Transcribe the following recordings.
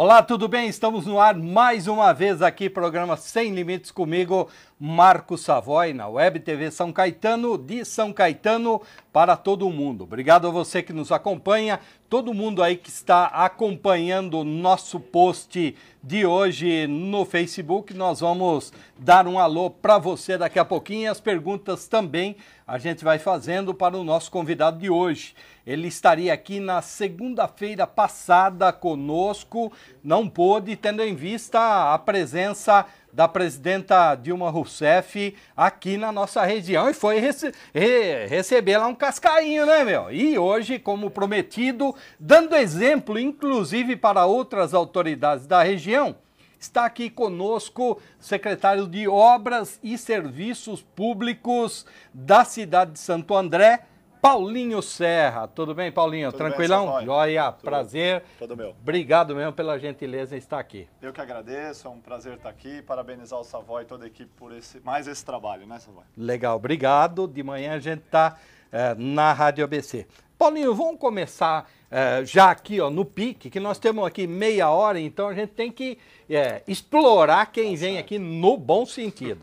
Olá, tudo bem? Estamos no ar mais uma vez aqui, programa Sem Limites comigo, Marco Savoy, na Web TV São Caetano, de São Caetano para todo mundo. Obrigado a você que nos acompanha, todo mundo aí que está acompanhando o nosso post de hoje no Facebook. Nós vamos dar um alô para você daqui a pouquinho. As perguntas também a gente vai fazendo para o nosso convidado de hoje. Ele estaria aqui na segunda-feira passada conosco, não pôde, tendo em vista a presença da presidenta Dilma Rousseff aqui na nossa região e foi rece re receber lá um cascainho, né, meu? E hoje, como prometido, dando exemplo inclusive para outras autoridades da região, está aqui conosco o secretário de Obras e Serviços Públicos da cidade de Santo André, Paulinho Serra. Tudo bem, Paulinho? Tudo Tranquilão? Bem, Joia, Tudo. prazer. Tudo meu. Obrigado mesmo pela gentileza em estar aqui. Eu que agradeço, é um prazer estar aqui. Parabenizar o Savoy e toda a equipe por esse, mais esse trabalho, né, Savoy? Legal, obrigado. De manhã a gente está é, eh, na Rádio ABC. Paulinho, vamos começar é, já aqui ó, no pique, que nós temos aqui meia hora, então a gente tem que é, explorar quem tá vem certo. aqui no bom sentido.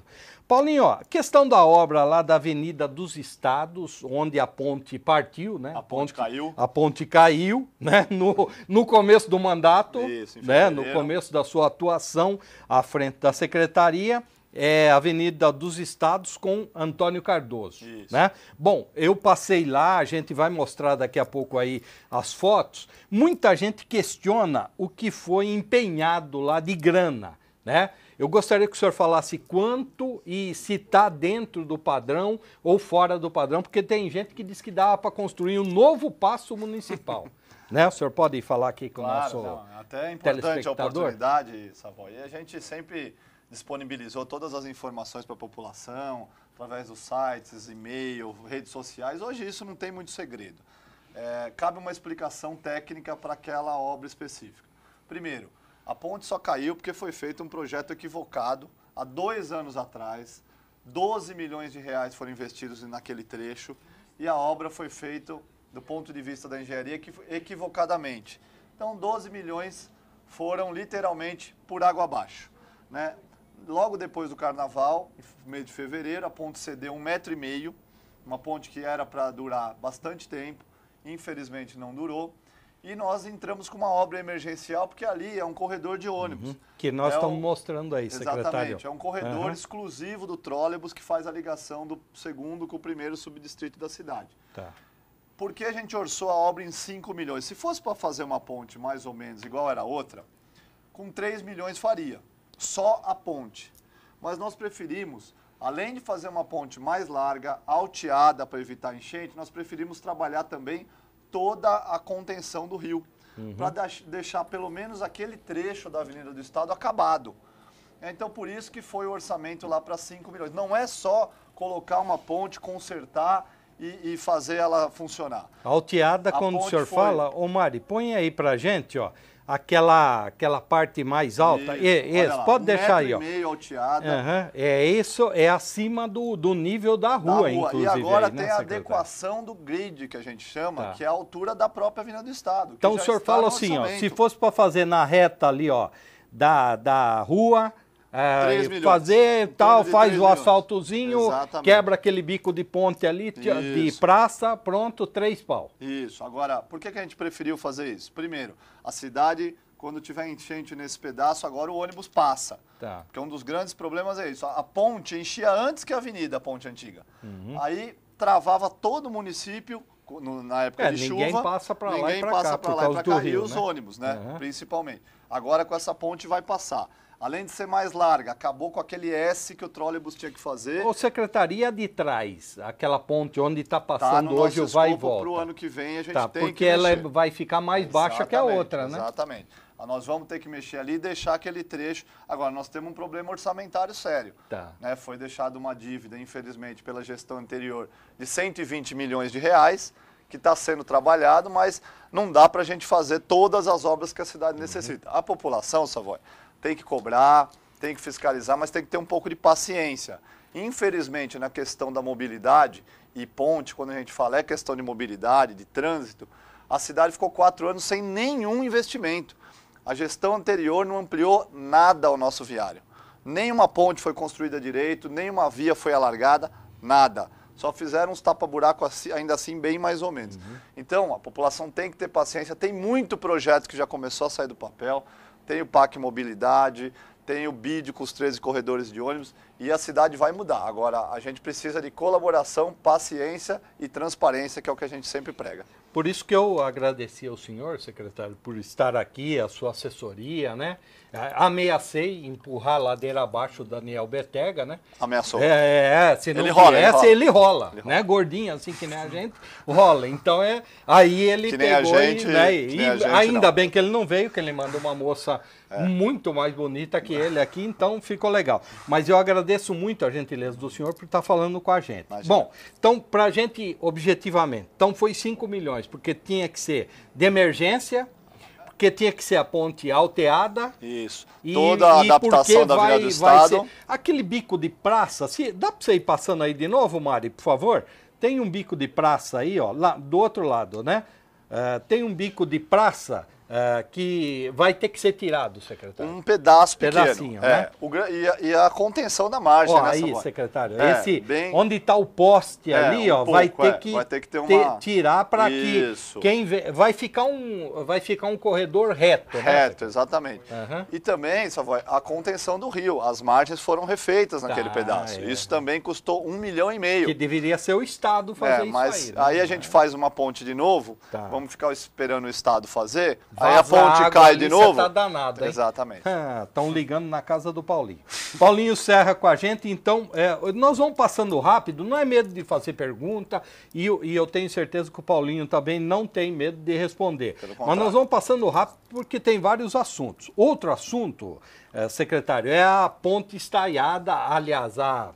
Paulinho, ó, questão da obra lá da Avenida dos Estados, onde a ponte partiu, né? A ponte, a ponte caiu. A ponte caiu, né? No, no começo do mandato, Isso, né? No começo da sua atuação à frente da secretaria é Avenida dos Estados com Antônio Cardoso, Isso. né? Bom, eu passei lá, a gente vai mostrar daqui a pouco aí as fotos. Muita gente questiona o que foi empenhado lá de grana, né? Eu gostaria que o senhor falasse quanto e se está dentro do padrão ou fora do padrão, porque tem gente que diz que dá para construir um novo passo municipal. né? O senhor pode falar aqui com claro, o nosso não, é Até é importante a oportunidade, Savoy. A gente sempre disponibilizou todas as informações para a população, através dos sites, e-mail, redes sociais. Hoje isso não tem muito segredo. É, cabe uma explicação técnica para aquela obra específica. Primeiro, a ponte só caiu porque foi feito um projeto equivocado há dois anos atrás. 12 milhões de reais foram investidos naquele trecho e a obra foi feita, do ponto de vista da engenharia, equivocadamente. Então, 12 milhões foram literalmente por água abaixo. Né? Logo depois do carnaval, no meio de fevereiro, a ponte cedeu um metro e meio, uma ponte que era para durar bastante tempo, infelizmente não durou e nós entramos com uma obra emergencial, porque ali é um corredor de ônibus. Uhum. Que nós é estamos um... mostrando aí, Exatamente, secretário. Exatamente, é um corredor uhum. exclusivo do trólebus que faz a ligação do segundo com o primeiro subdistrito da cidade. Tá. Por que a gente orçou a obra em 5 milhões? Se fosse para fazer uma ponte mais ou menos igual era outra, com 3 milhões faria, só a ponte. Mas nós preferimos, além de fazer uma ponte mais larga, alteada para evitar enchente, nós preferimos trabalhar também toda a contenção do rio, uhum. para deixar pelo menos aquele trecho da Avenida do Estado acabado. É, então, por isso que foi o orçamento lá para 5 milhões. Não é só colocar uma ponte, consertar e, e fazer ela funcionar. Alteada, a quando o senhor foi... fala, ô Mari, põe aí para gente, ó aquela, aquela parte mais alta. Isso, é, isso. Lá, pode um deixar aí, ó. meio alteada. Uhum. É isso, é acima do, do nível da rua, da rua. inclusive. E agora aí, tem né, a adequação do grid, que a gente chama, tá. que é a altura da própria Avenida do Estado. Então o senhor fala assim, ó, se fosse para fazer na reta ali, ó, da, da rua é, fazer tal, faz o asfaltozinho, Exatamente. quebra aquele bico de ponte ali, de isso. praça, pronto, três pau. Isso. Agora, por que, que a gente preferiu fazer isso? Primeiro, a cidade quando tiver enchente nesse pedaço, agora o ônibus passa. Tá. Porque um dos grandes problemas é isso. A ponte enchia antes que a avenida, a ponte antiga. Uhum. Aí travava todo o município no, na época é, de ninguém chuva. Passa ninguém passa para lá e para cá. Rio, e os né? ônibus, né? Uhum. Principalmente. Agora com essa ponte vai passar. Além de ser mais larga, acabou com aquele S que o trolebus tinha que fazer. Ou secretaria de trás, aquela ponte onde está tá, passando tá no hoje o vai e volta. Para o ano que vem a gente tá, tem porque que ela vai ficar mais baixa que a outra, né? Exatamente. Ah, nós vamos ter que mexer ali e deixar aquele trecho. Agora, nós temos um problema orçamentário sério. Tá. Né? Foi deixada uma dívida, infelizmente, pela gestão anterior, de 120 milhões de reais que está sendo trabalhado, mas não dá para a gente fazer todas as obras que a cidade uhum. necessita. A população, Savoy, tem que cobrar, tem que fiscalizar, mas tem que ter um pouco de paciência. Infelizmente, na questão da mobilidade e ponte, quando a gente fala é questão de mobilidade, de trânsito, a cidade ficou quatro anos sem nenhum investimento. A gestão anterior não ampliou nada ao nosso viário. Nenhuma ponte foi construída direito, nenhuma via foi alargada, nada. Só fizeram uns tapa-buraco assim, ainda assim, bem mais ou menos. Uhum. Então, a população tem que ter paciência. Tem muito projeto que já começou a sair do papel tem o PAC Mobilidade, tem o BID com os 13 corredores de ônibus e a cidade vai mudar. Agora, a gente precisa de colaboração, paciência e transparência, que é o que a gente sempre prega. Por isso que eu agradeci ao senhor, secretário, por estar aqui, a sua assessoria, né? Ameacei empurrar a ladeira abaixo o Daniel Betega, né? Ameaçou. É, é, é se não ele rola, ele rola, ele rola, ele né? rola, né? Gordinho, assim que nem a gente, rola. Então, é aí ele que pegou gente, né, e, né? gente, ainda não. bem que ele não veio, que ele mandou uma moça é. muito mais bonita que é. ele aqui, então ficou legal. Mas eu agradeço muito a gentileza do senhor por estar falando com a gente. Imagina. Bom, então, para a gente, objetivamente, então foi 5 milhões porque tinha que ser de emergência, porque tinha que ser a ponte alteada. Isso. E, Toda a adaptação da vai, do Estado. Aquele bico de praça, se dá para você ir passando aí de novo, Mari, por favor? Tem um bico de praça aí, ó, lá do outro lado, né? Uh, tem um bico de praça Uh, que vai ter que ser tirado, secretário. Um pedaço pequeno. Pedacinho, é. né? O, e, a, e, a, contenção da margem, né, Aí, secretário, é, esse, bem... onde está o poste é, ali, um ó, pouco, vai, ter é, que vai ter que ter uma... tirar para que quem vê, vai ficar um vai ficar um corredor reto. Né, reto, né, exatamente. Uhum. E também, Savoy, a contenção do rio, as margens foram refeitas naquele ah, pedaço. É. Isso também custou um milhão e meio. Que deveria ser o Estado é, fazer mas isso aí. Mas né? aí a gente faz uma ponte de novo, tá. vamos ficar esperando o Estado fazer. Aí a ponte cai de novo. Tá danado, hein? Exatamente. Estão ah, ligando na casa do Paulinho. Paulinho Serra com a gente, então é, nós vamos passando rápido, não é medo de fazer pergunta e, e eu tenho certeza que o Paulinho também não tem medo de responder. Mas nós vamos passando rápido porque tem vários assuntos. Outro assunto, é, secretário, é a ponte estaiada, aliás, a,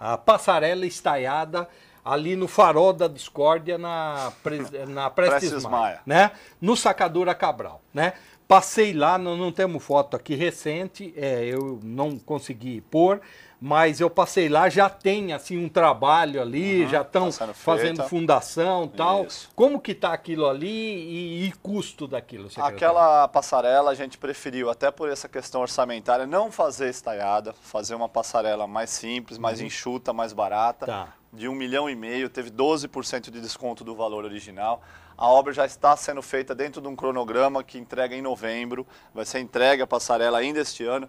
a passarela estaiada ali no farol da discórdia na, na Prestes, Maia, Maia, né? No Sacadura Cabral, né? Passei lá, não, não temos foto aqui recente, é, eu não consegui pôr, mas eu passei lá, já tem assim um trabalho ali, uhum, já estão tá fazendo fundação tal. Isso. Como que está aquilo ali e, e custo daquilo? Secretário? Aquela passarela a gente preferiu, até por essa questão orçamentária, não fazer estalhada, fazer uma passarela mais simples, mais uhum. enxuta, mais barata, tá de um milhão e meio, teve 12% de desconto do valor original. A obra já está sendo feita dentro de um cronograma que entrega em novembro, vai ser entregue a passarela ainda este ano.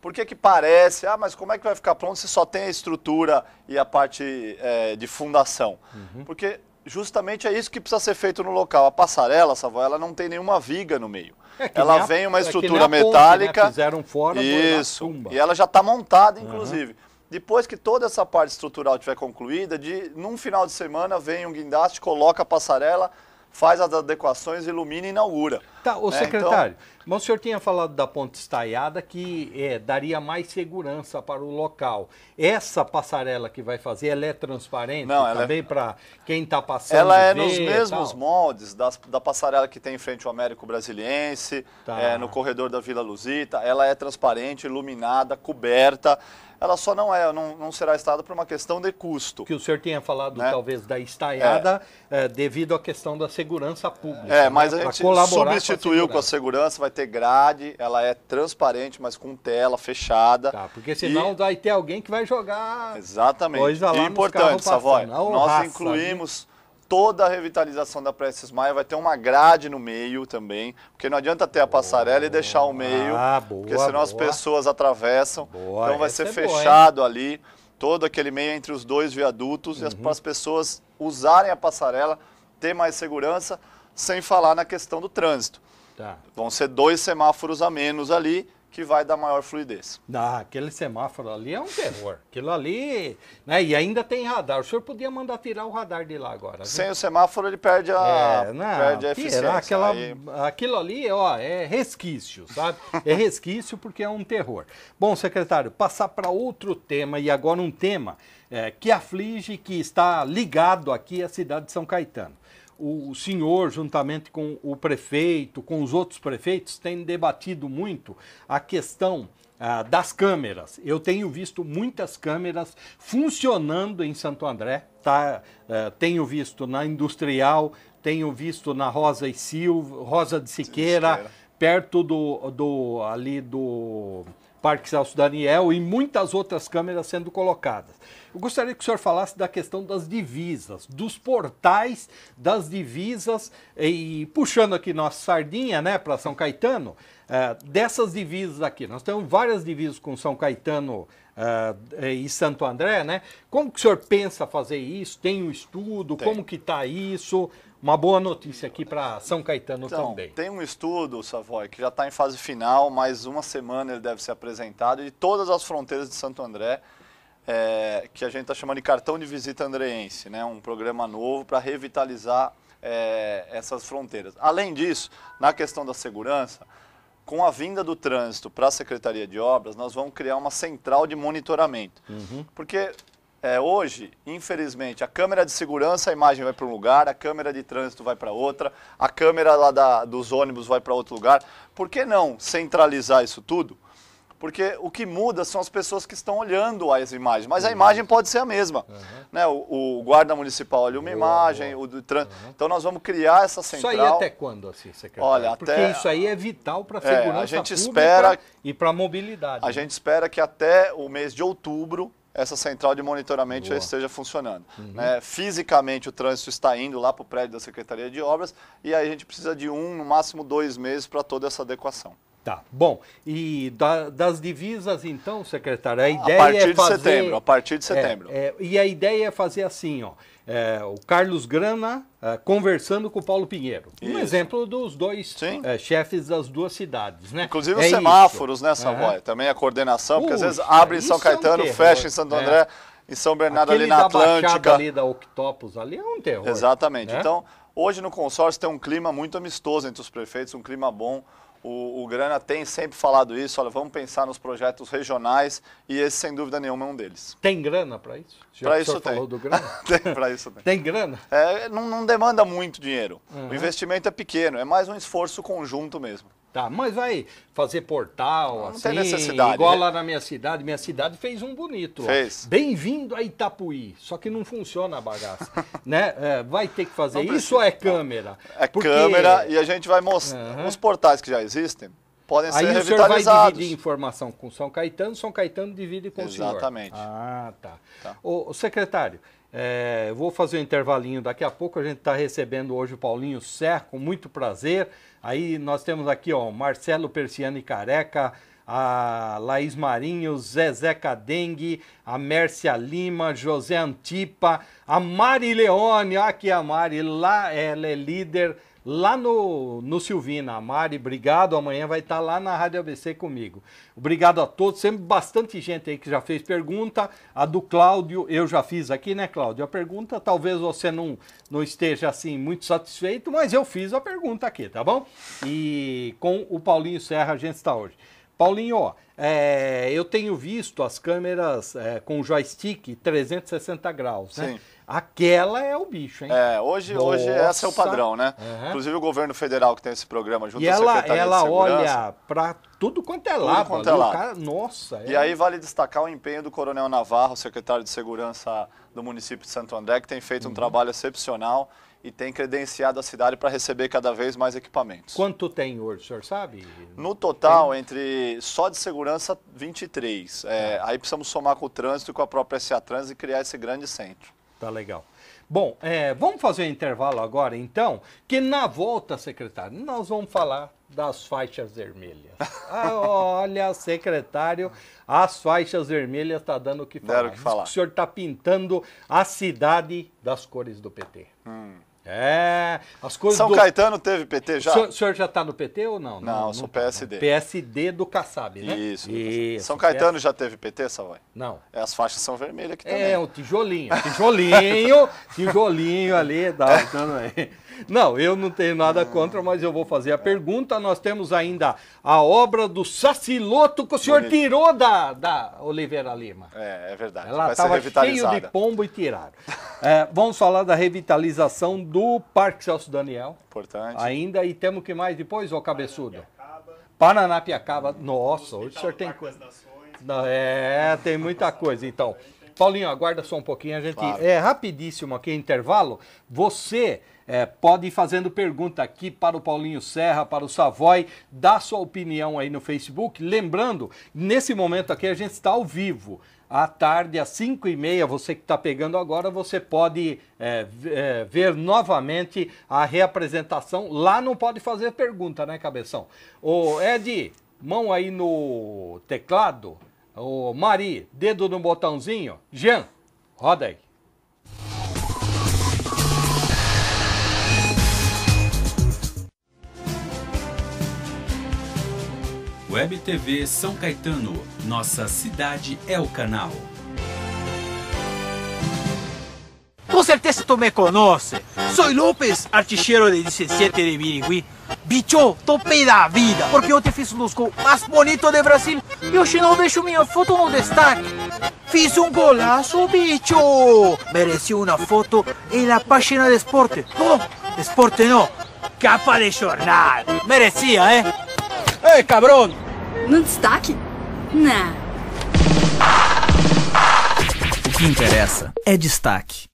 Por que, que parece? Ah, mas como é que vai ficar pronto se só tem a estrutura e a parte é, de fundação? Uhum. Porque justamente é isso que precisa ser feito no local. A passarela, Savoy, ela não tem nenhuma viga no meio. É ela vem uma é estrutura é ponte, né? metálica. Né? Fizeram fora, isso. E ela já está montada, inclusive. Uhum. Depois que toda essa parte estrutural tiver concluída, de num final de semana vem um guindaste, coloca a passarela, faz as adequações, ilumina e inaugura. Tá, é, o então- né? secretário, então... mas o senhor tinha falado da ponte estaiada que é, daria mais segurança para o local. Essa passarela que vai fazer, ela é transparente Não, ela é- também é... para quem está passando? Ela é nos mesmos moldes das, da passarela que tem em frente ao Américo Brasiliense, tá. é, no corredor da Vila Luzita. Ela é transparente, iluminada, coberta ela só não é, não, não será estada por uma questão de custo. Que o senhor tinha falado, né? talvez, da estaiada é. É, devido à questão da segurança pública. É, mas né? a gente substituiu substituiu com a segurança, vai ter grade, ela é transparente, mas com tela fechada. Tá, porque senão e... vai ter alguém que vai jogar. Exatamente. Coisa lá e importante, Savoy, nós raça, incluímos. Né? Toda a revitalização da Prestes Smile vai ter uma grade no meio também, porque não adianta ter a passarela boa, e deixar o meio, ah, boa, porque senão boa. as pessoas atravessam. então vai ser é fechado boa, ali, todo aquele meio entre os dois viadutos, uhum. e para as pessoas usarem a passarela, ter mais segurança sem falar na questão do trânsito. Tá. Vão ser dois semáforos a menos ali, que vai dar maior fluidez. Ah, aquele semáforo ali é um terror. Aquilo ali. Né? E ainda tem radar. O senhor podia mandar tirar o radar de lá agora. Viu? Sem o semáforo ele perde a, é, não, perde a eficiência. Aquela, aí... Aquilo ali ó, é resquício, sabe? É resquício porque é um terror. Bom, secretário, passar para outro tema e agora um tema é, que aflige, que está ligado aqui à cidade de São Caetano o senhor, juntamente com o prefeito, com os outros prefeitos, tem debatido muito a questão ah, das câmeras. Eu tenho visto muitas câmeras funcionando em Santo André, tá? Ah, tenho visto na Industrial, tenho visto na Rosa e Silva, Rosa de Siqueira, Siqueira. perto do, do ali do Parque Celso Daniel e muitas outras câmeras sendo colocadas. Eu gostaria que o senhor falasse da questão das divisas, dos portais das divisas, e puxando aqui nossa sardinha né, para São Caetano, eh, dessas divisas aqui. Nós temos várias divisas com São Caetano eh, e Santo André, né? Como que o senhor pensa fazer isso? Tem um estudo? Tem. Como que está isso? uma boa notícia aqui para São Caetano então, também. Tem um estudo, Savoy, que já está em fase final, mais uma semana ele deve ser apresentado, de todas as fronteiras de Santo André, é, que a gente está chamando de cartão de visita andreense, né? um programa novo para revitalizar é, essas fronteiras. Além disso, na questão da segurança, com a vinda do trânsito para a Secretaria de Obras, nós vamos criar uma central de monitoramento. Uhum. Porque é, hoje, infelizmente, a câmera de segurança, a imagem vai para um lugar, a câmera de trânsito vai para outra, a câmera lá da, dos ônibus vai para outro lugar. Por que não centralizar isso tudo? Porque o que muda são as pessoas que estão olhando as imagens, mas a uhum. imagem pode ser a mesma. Uhum. Né? O, o, guarda municipal olha uma boa, imagem, boa. o do trânsito. Uhum. Então nós vamos criar essa central. Isso aí até quando, assim, secretário? Olha, Porque até... isso aí é vital para é, a segurança é, a gente pública espera... e para a mobilidade. A né? gente espera que até o mês de outubro essa central de monitoramento Boa. esteja funcionando. Uhum. Né? Fisicamente, o trânsito está indo lá para o prédio da Secretaria de Obras e aí a gente precisa de um, no máximo dois meses para toda essa adequação. Tá, bom. E da, das divisas, então, secretário, a ideia a partir é fazer... de setembro, a partir de é, setembro. É, é, e a ideia é fazer assim, ó é, o Carlos Grana é, conversando com o Paulo Pinheiro. Isso. Um exemplo dos dois é, chefes das duas cidades, né? Inclusive os é semáforos, isso. né, Savoy? Também a coordenação, porque às vezes abre em São é Caetano, um fecha em Santo né? André, em São Bernardo ali na Atlântica. ali da Octopus ali é um terror. Exatamente. Né? Então, hoje no consórcio tem um clima muito amistoso entre os prefeitos, um clima bom. O, o, Grana tem sempre falado isso, olha, vamos pensar nos projetos regionais e esse, sem dúvida nenhuma, é um deles. Tem grana para isso? Para isso tem. tem, isso tem. Tem grana? É, não, não demanda muito dinheiro. Uhum. O investimento é pequeno, é mais um esforço conjunto mesmo. Tá, mas vai fazer portal, não, assim. Não tem necessidade. Igual né? lá na minha cidade. Minha cidade fez um bonito. Fez. Bem-vindo a Itapuí. Só que não funciona a bagaça. né? É, vai ter que fazer. Isso é câmera. É porque... câmera e a gente vai mostrar. Uhum. Os portais que já existem podem Aí ser revitalizados. o senhor vai dividir informação com São Caetano, São Caetano divide com Exatamente. o senhor. Exatamente. Ah, tá. tá. Ô, secretário, é, vou fazer um intervalinho daqui a pouco. A gente está recebendo hoje o Paulinho Serra, com muito prazer. Aí nós temos aqui, ó, Marcelo Persiani Careca, a Laís Marinho, Zezé Cadengue, a Mércia Lima, José Antipa, a Mari Leone, aqui a Mari, lá ela é líder lá no, no Silvina. A Mari, obrigado. Amanhã vai estar tá lá na Rádio ABC comigo. Obrigado a todos. Sempre bastante gente aí que já fez pergunta. A do Cláudio, eu já fiz aqui, né, Cláudio? A pergunta, talvez você não, não esteja assim muito satisfeito, mas eu fiz a pergunta aqui, tá bom? E com o Paulinho Serra a gente está hoje. Paulinho, ó, é, eu tenho visto as câmeras é, com joystick 360 graus, né? Sim. Aquela é o bicho, hein? É, hoje, hoje esse é o padrão, né? Uhum. Inclusive o governo federal que tem esse programa junto e ela, Secretaria ela de olha para tudo quanto é lá, Tudo quanto é lá, Cara, nossa. E é... aí vale destacar o empenho do Coronel Navarro, secretário de Segurança do município de Santo André, que tem feito uhum. um trabalho excepcional e tem credenciado a cidade para receber cada vez mais equipamentos. Quanto tem hoje, o senhor sabe? No total, tem... entre só de segurança, 23. É, é. Aí precisamos somar com o trânsito e com a própria SA Trans e criar esse grande centro. Tá legal. Bom, é, vamos fazer um intervalo agora, então, que na volta, secretário, nós vamos falar das faixas vermelhas. Ah, olha, secretário, as faixas vermelhas está dando o que falar. Deram o que falar. O senhor está pintando a cidade das cores do PT. Hum. É, as coisas. São do... Caetano teve PT já? O senhor, o senhor já está no PT ou não? Não, não sou PSD. Não. PSD do Kassab, né? Isso. Isso. São Caetano PS... já teve PT, Savoy? Não. É, as faixas são vermelhas que é, também. É, o tijolinho. Tijolinho, tijolinho ali. Dá, dando aí. Não, eu não tenho nada ah. contra, mas eu vou fazer a pergunta. Nós temos ainda a obra do Saciloto que o senhor Bonito. tirou da, da Oliveira Lima. É, é verdade. Ela estava cheio de pombo e tiraram. É, vamos falar da revitalização do Parque Celso Daniel. Importante. Ainda, e temos que mais depois, ô cabeçudo? Paranapiacaba. Paranapiacaba. Nossa, hoje o senhor tem coisa. É, tem muita coisa. Então, Paulinho, aguarda só um pouquinho. A gente claro. é rapidíssimo aqui, intervalo. Você é, pode ir fazendo pergunta aqui para o Paulinho Serra, para o Savoy, dá sua opinião aí no Facebook. Lembrando, nesse momento aqui a gente está ao vivo. À tarde, às 5 e meia, você que está pegando agora, você pode é, é, ver novamente a reapresentação. Lá não pode fazer pergunta, né, Cabeção? Ô, Ed, mão aí no teclado. Ô, Mari, dedo no botãozinho. Jean, roda aí. Web TV São Caetano, nossa cidade é o canal. Com certeza tu me conhece. Sou Lopes, artilheiro de 17 de Birigui. Bicho, topei da vida, porque eu te fiz um dos gols mais bonitos de Brasil e hoje não deixo minha foto no destaque. Fiz um golaço, bicho! Mereci uma foto em la página de esporte. Não, esporte não, capa de jornal. Merecia, hein? ¿eh? Ei, ¡Eh, cabrão! No destaque? Não. O que interessa é destaque.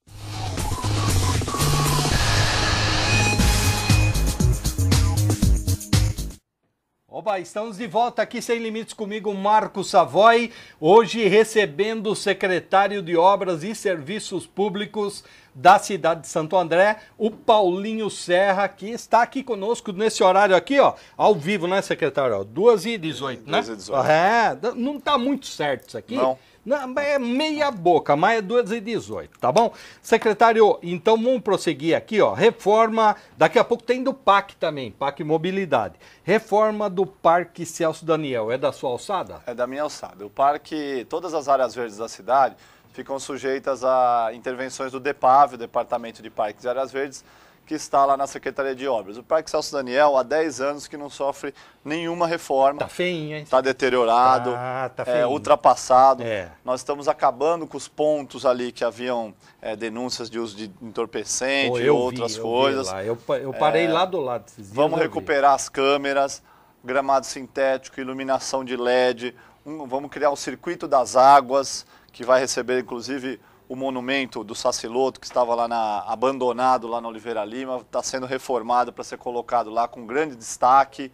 Oba, estamos de volta aqui sem limites comigo, Marco Savoy, hoje recebendo o secretário de Obras e Serviços Públicos da cidade de Santo André, o Paulinho Serra, que está aqui conosco nesse horário aqui, ó, ao vivo, né, secretário? 2h18, é, né? 2h18. É, não está muito certo isso aqui. Não não, é meia boca, mas é 2018, e tá bom? Secretário, então vamos prosseguir aqui, ó. Reforma, daqui a pouco tem do PAC também, PAC Mobilidade. Reforma do Parque Celso Daniel, é da sua alçada? É da minha alçada. O parque, todas as áreas verdes da cidade ficam sujeitas a intervenções do DEPAV, o Departamento de Parques e Áreas Verdes, que está lá na Secretaria de Obras. O Parque Celso Daniel há 10 anos que não sofre nenhuma reforma. Está feinho, hein? Está deteriorado, ah, tá é, ultrapassado. É. Nós estamos acabando com os pontos ali que haviam é, denúncias de uso de entorpecente e outras vi, eu coisas. Eu, eu, parei é, lá do lado. Vamos recuperar vi. as câmeras, gramado sintético, iluminação de LED. Um, vamos criar um circuito das águas que vai receber, inclusive, o monumento do Saciloto, que estava lá na, abandonado lá na Oliveira Lima, está sendo reformado para ser colocado lá com grande destaque.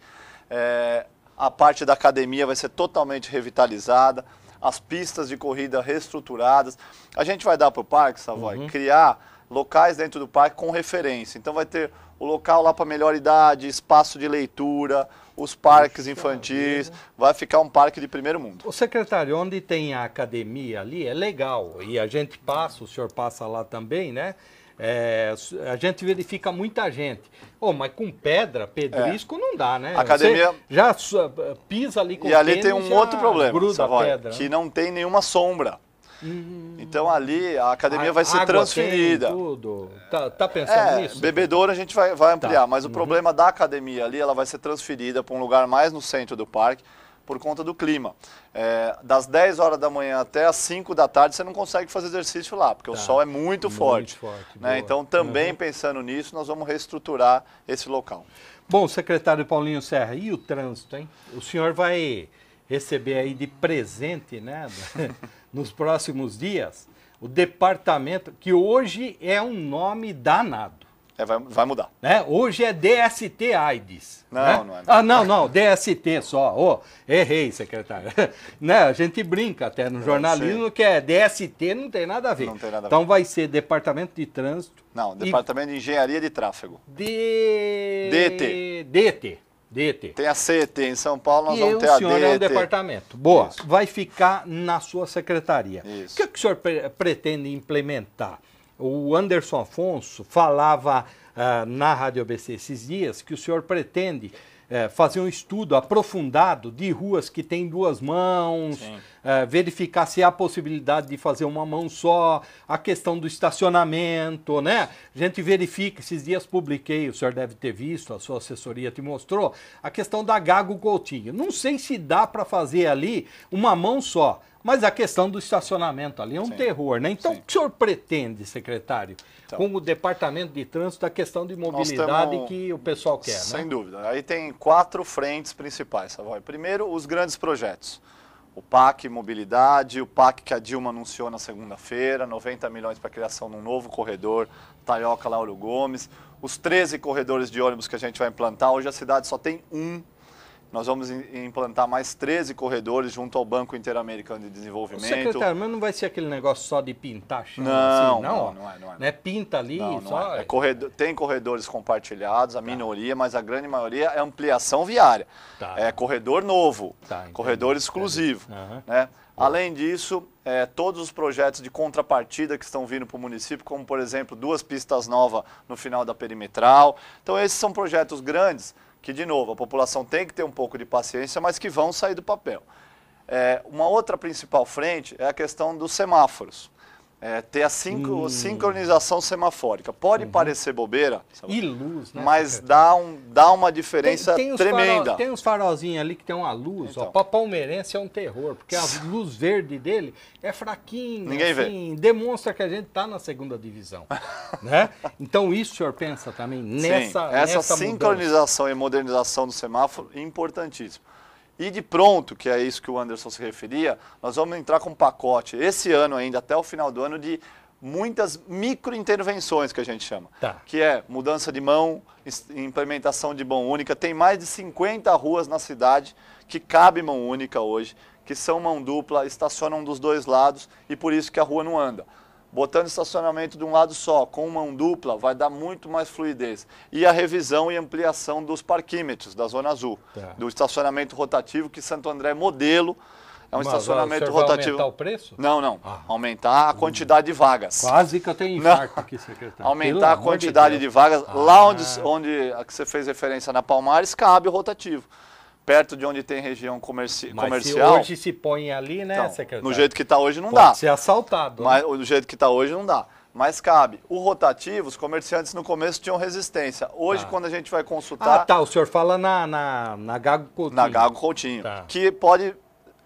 É, a parte da academia vai ser totalmente revitalizada, as pistas de corrida reestruturadas. A gente vai dar para o parque, Savoy, uhum. criar locais dentro do parque com referência. Então vai ter o local lá para melhor idade, espaço de leitura, os parques Poxa infantis, vida. vai ficar um parque de primeiro mundo. O secretário, onde tem a academia ali é legal e a gente passa, o senhor passa lá também, né? É, a gente verifica muita gente. Oh, mas com pedra, pedrisco é. não dá, né? Academia Você já eh, pisa ali com pedra. E ali tem um outro problema, Savoy, pedra, né? que não tem nenhuma sombra. Hum. Então ali a academia a, vai ser transferida. tudo. Tá, tá pensando é, nisso? Bebedouro a gente vai, vai tá. ampliar, tá. mas o uhum. problema da academia ali, ela vai ser transferida para um lugar mais no centro do parque por conta do clima. É, das 10 horas da manhã até as 5 da tarde você não consegue fazer exercício lá, porque tá. o sol é muito, muito forte. forte né? Então, também uhum. pensando nisso, nós vamos reestruturar esse local. Bom, secretário Paulinho Serra, e o trânsito, hein? O senhor vai receber aí de presente, né? nos próximos dias, o departamento, que hoje é um nome danado. É, vai, vai, mudar. Né? Hoje é DST AIDS. Não, né? não é. Ah, não, não, DST só. Oh, errei, secretário. né? A gente brinca até no jornalismo que é DST, não tem nada a ver. Não tem nada a ver. Então vai ser Departamento de Trânsito. Não, Departamento e... de Engenharia de Tráfego. D... DT. DT. DET. Tem a CET em São Paulo, nós e vamos ter a DET. o senhor é um departamento. Boa. Isso. Vai ficar na sua secretaria. Isso. O que, é que o senhor pre pretende implementar? O Anderson Afonso falava ah, na Rádio ABC esses dias que o senhor pretende é, fazer um estudo aprofundado de ruas que têm duas mãos, é, verificar se há possibilidade de fazer uma mão só, a questão do estacionamento, né? A gente verifica, esses dias publiquei, o senhor deve ter visto, a sua assessoria te mostrou, a questão da Gago Coutinho. Não sei se dá para fazer ali uma mão só, mas a questão do estacionamento ali é um Sim. terror, né? Então, Sim. o que o senhor pretende, secretário, então, com o Departamento de Trânsito, a questão de mobilidade temos, que o pessoal quer, sem né? Sem dúvida. Aí tem quatro frentes principais, Savoy. Primeiro, os grandes projetos. O PAC Mobilidade, o PAC que a Dilma anunciou na segunda-feira, 90 milhões para a criação de um novo corredor, Taioca Lauro Gomes, os 13 corredores de ônibus que a gente vai implantar, hoje a cidade só tem um nós vamos implantar mais 13 corredores junto ao Banco Interamericano de Desenvolvimento. Secretário, mas não vai ser aquele negócio só de pintar chão não, assim, não? Não, não é, não é. Não né, é pinta ali, não, não só... É. É, é corredor, tem corredores compartilhados, a tá. minoria, mas a grande maioria é ampliação viária. Tá. É corredor novo, tá, corredor exclusivo. Uhum. Né? Além disso, é, todos os projetos de contrapartida que estão vindo para o município, como por exemplo duas pistas novas no final da perimetral. Então esses são projetos grandes que, de novo, a população tem que ter um pouco de paciência, mas que vão sair do papel. É, uma outra principal frente é a questão dos semáforos. É, ter a hum. sincronização semafórica. Pode uhum. parecer bobeira, e luz, né, mas dá, um, dá uma diferença tem, tem tremenda. Farol, tem uns farolzinhos ali que tem uma luz, então. ó. palmeirense é um terror, porque a luz verde dele é fraquinha, Ninguém assim, vê. demonstra que a gente está na segunda divisão. né? Então isso o senhor pensa também nessa. Sim, essa, nessa sincronização mudança. e modernização do semáforo é importantíssimo. E de pronto, que é isso que o Anderson se referia, nós vamos entrar com um pacote esse ano ainda, até o final do ano, de muitas microintervenções que a gente chama, tá. que é mudança de mão, implementação de mão única. Tem mais de 50 ruas na cidade que cabe mão única hoje, que são mão dupla, estacionam dos dois lados e por isso que a rua não anda botando estacionamento de um lado só, com mão dupla, vai dar muito mais fluidez. E a revisão e ampliação dos parquímetros da Zona Azul, tá. do estacionamento rotativo, que Santo André é modelo. É um Mas, estacionamento rotativo. Vai aumentar o preço? Não, não. Ah. Aumentar a quantidade de vagas. Quase que eu tenho infarto não. aqui, secretário. Aumentar Pelo a quantidade de, de vagas. Ah. Lá onde, ah. onde que você fez referência na Palmares, cabe o rotativo perto de onde tem região comerci mas comercial. Se hoje se põe ali, né, então, secretário? No jeito que está hoje não Pode dá. Ser assaltado. Mas né? do jeito que está hoje não dá. Mas cabe. O rotativo, os comerciantes no começo tinham resistência. Hoje, tá. quando a gente vai consultar. Ah, tá. O senhor fala na, na, na Gago Coutinho. Na Gago Coutinho. Tá. Que pode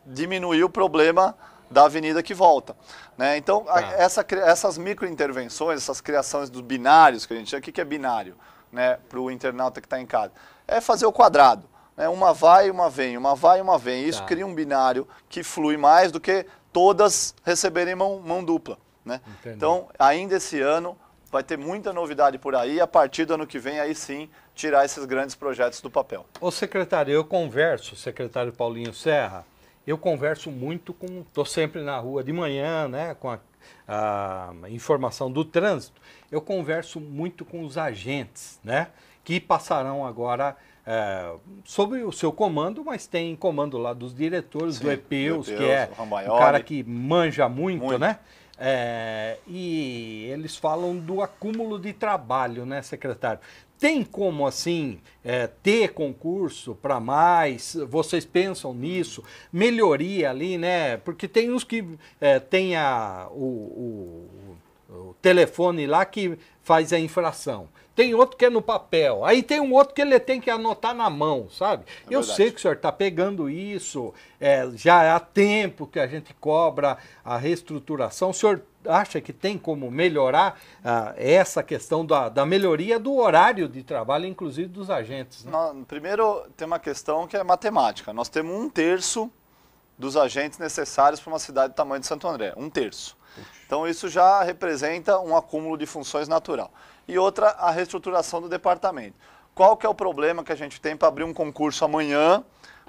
diminuir o problema da avenida que volta. Né? Então, tá. a, essa, essas microintervenções, essas criações dos binários que a gente chama, o que, que é binário né, para o internauta que está em casa? É fazer o quadrado né, uma vai e uma vem, uma vai e uma vem. Isso tá. cria um binário que flui mais do que todas receberem mão, mão dupla. Né? Então, ainda esse ano vai ter muita novidade por aí. A partir do ano que vem, aí sim, tirar esses grandes projetos do papel. Ô secretário, eu converso, secretário Paulinho Serra, eu converso muito com. Estou sempre na rua de manhã, né, com a, a, informação do trânsito. Eu converso muito com os agentes, né, que passarão agora é, sob o seu comando, mas tem comando lá dos diretores, Sim, do EPEUS, que é o cara que manja muito, muito. né? É, e eles falam do acúmulo de trabalho, né, secretário? Tem como, assim, é, ter concurso para mais? Vocês pensam nisso? Melhoria ali, né? Porque tem uns que é, tem a, o, o o telefone lá que faz a infração. Tem outro que é no papel. Aí tem um outro que ele tem que anotar na mão, sabe? É eu verdade. sei que o senhor está pegando isso, é, já há tempo que a gente cobra a reestruturação. O senhor acha que tem como melhorar ah, essa questão da, da, melhoria do horário de trabalho, inclusive dos agentes? Né? primeiro, tem uma questão que é matemática. Nós temos um terço dos agentes necessários para uma cidade do tamanho de Santo André. Um terço. Então, isso já representa um acúmulo de funções natural. E outra, a reestruturação do departamento. Qual que é o problema que a gente tem para abrir um concurso amanhã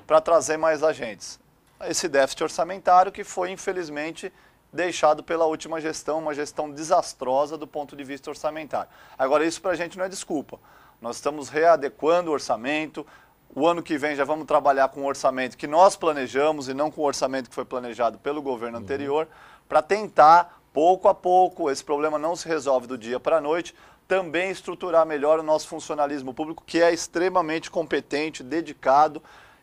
para trazer mais agentes? Esse déficit orçamentário que foi, infelizmente, deixado pela última gestão, uma gestão desastrosa do ponto de vista orçamentário. Agora, isso para a gente não é desculpa. Nós estamos readequando o orçamento. O ano que vem já vamos trabalhar com o orçamento que nós planejamos e não com o orçamento que foi planejado pelo governo uhum. anterior para tentar, pouco a pouco, esse problema não se resolve do dia para a noite, também estruturar melhor o nosso funcionalismo público, que é extremamente competente, dedicado.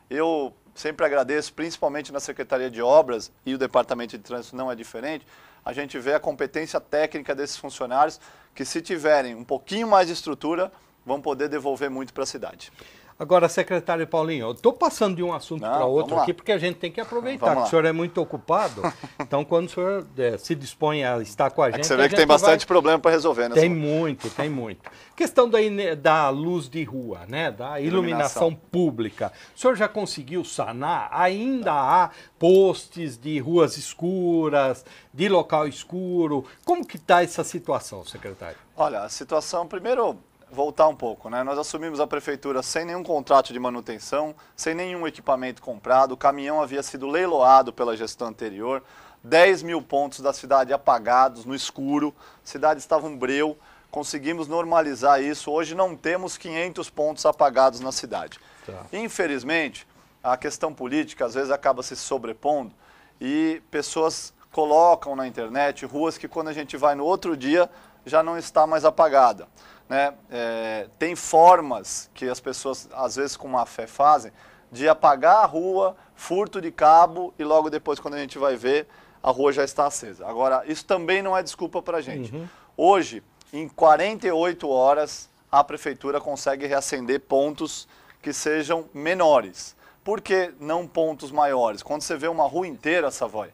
Eu sempre agradeço, principalmente na Secretaria de Obras e o Departamento de Trânsito não é diferente. A gente vê a competência técnica desses funcionários que, se tiverem um pouquinho mais de estrutura, vão poder devolver muito para a cidade. Agora, secretário Paulinho, eu estou passando de um assunto para outro aqui, porque a gente tem que aproveitar, que o senhor é muito ocupado. então, quando o senhor é, se dispõe a estar com a é gente. É você vê que tem bastante vai... problema para resolver, né? Tem muito, tem muito. Questão da, da luz de rua, né? Da iluminação, iluminação, pública. O senhor já conseguiu sanar? Ainda há postes de ruas escuras, de local escuro. Como que está essa situação, secretário? Olha, a situação, primeiro, voltar um pouco, né? Nós assumimos a prefeitura sem nenhum contrato de manutenção, sem nenhum equipamento comprado, o caminhão havia sido leiloado pela gestão anterior, 10 mil pontos da cidade apagados, no escuro, a cidade estava um breu, conseguimos normalizar isso. Hoje não temos 500 pontos apagados na cidade. Tá. Infelizmente, a questão política às vezes acaba se sobrepondo e pessoas colocam na internet ruas que quando a gente vai no outro dia já não está mais apagada né, é, tem formas que as pessoas, às vezes com má fé, fazem de apagar a rua, furto de cabo e logo depois, quando a gente vai ver, a rua já está acesa. Agora, isso também não é desculpa para a gente. Uhum. Hoje, em 48 horas, a prefeitura consegue reacender pontos que sejam menores. Por que não pontos maiores? Quando você vê uma rua inteira, Savoy,